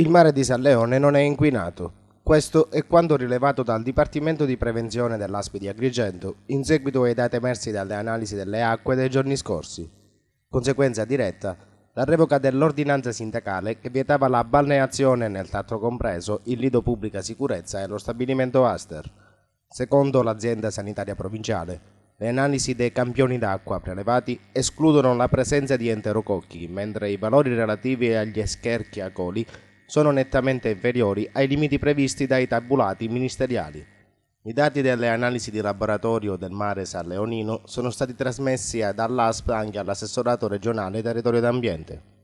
Il mare di San Leone non è inquinato. Questo è quanto rilevato dal Dipartimento di Prevenzione dell'ASPI di Agrigento in seguito ai dati emersi dalle analisi delle acque dei giorni scorsi. Conseguenza diretta, la revoca dell'ordinanza sindacale che vietava la balneazione nel Tatro compreso, il Lido Pubblica Sicurezza e lo stabilimento Aster. Secondo l'azienda sanitaria provinciale, le analisi dei campioni d'acqua prelevati escludono la presenza di enterococchi, mentre i valori relativi agli a coli sono nettamente inferiori ai limiti previsti dai tabulati ministeriali. I dati delle analisi di laboratorio del mare San Leonino sono stati trasmessi dall'ASP anche all'assessorato regionale territorio d'ambiente.